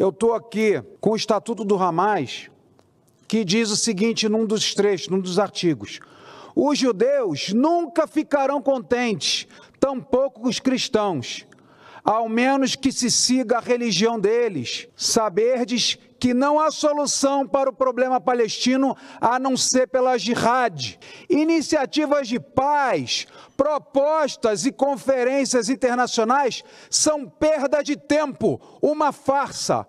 Eu estou aqui com o Estatuto do Hamas, que diz o seguinte num dos trechos, num dos artigos: os judeus nunca ficarão contentes, tampouco os cristãos, ao menos que se siga a religião deles. Saberdes que não há solução para o problema palestino a não ser pela jihad. Iniciativas de paz, propostas e conferências internacionais são perda de tempo, uma farsa.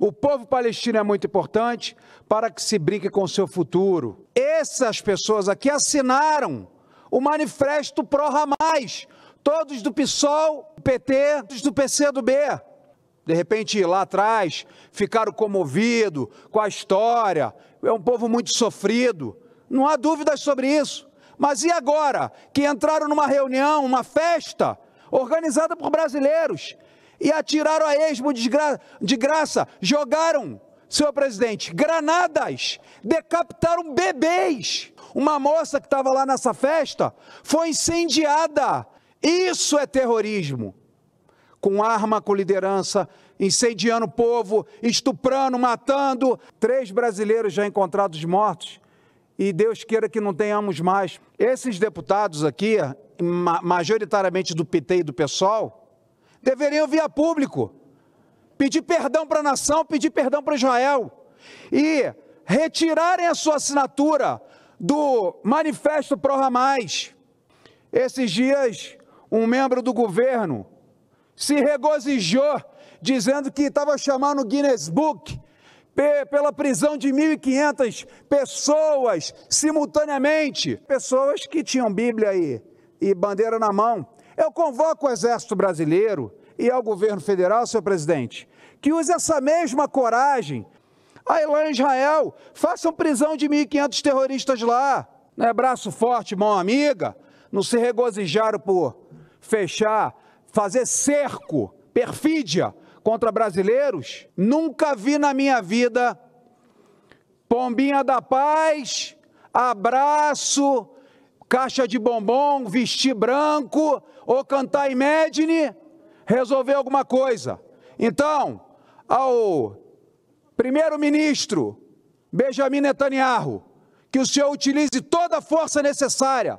O povo palestino é muito importante para que se brinque com seu futuro. Essas pessoas aqui assinaram o manifesto pró-Ramais, todos do PSOL, PT, do PCdoB. De repente, lá atrás, ficaram comovidos com a história. É um povo muito sofrido. Não há dúvidas sobre isso. Mas e agora que entraram numa reunião, uma festa, organizada por brasileiros, e atiraram a esmo de, gra de graça, jogaram, senhor presidente, granadas, decapitaram bebês. Uma moça que estava lá nessa festa foi incendiada. Isso é terrorismo com arma, com liderança, incendiando o povo, estuprando, matando. Três brasileiros já encontrados mortos. E Deus queira que não tenhamos mais. Esses deputados aqui, majoritariamente do PT e do PSOL, deveriam vir a público, pedir perdão para a nação, pedir perdão para Israel e retirarem a sua assinatura do manifesto Pró Hamas Esses dias, um membro do governo se regozijou, dizendo que estava chamando o Guinness Book pela prisão de 1.500 pessoas simultaneamente, pessoas que tinham Bíblia e, e bandeira na mão. Eu convoco o Exército Brasileiro e ao governo federal, senhor presidente, que use essa mesma coragem. Aí lá em Israel, façam prisão de 1.500 terroristas lá. é Braço forte, mão amiga. Não se regozijaram por fechar fazer cerco, perfídia contra brasileiros, nunca vi na minha vida pombinha da paz, abraço, caixa de bombom, vestir branco ou cantar imedine, resolver alguma coisa. Então, ao primeiro-ministro Benjamin Netanyahu, que o senhor utilize toda a força necessária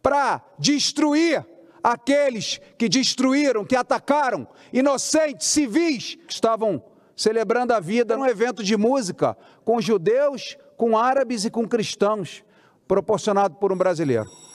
para destruir aqueles que destruíram, que atacaram inocentes, civis, que estavam celebrando a vida num evento de música com judeus, com árabes e com cristãos, proporcionado por um brasileiro.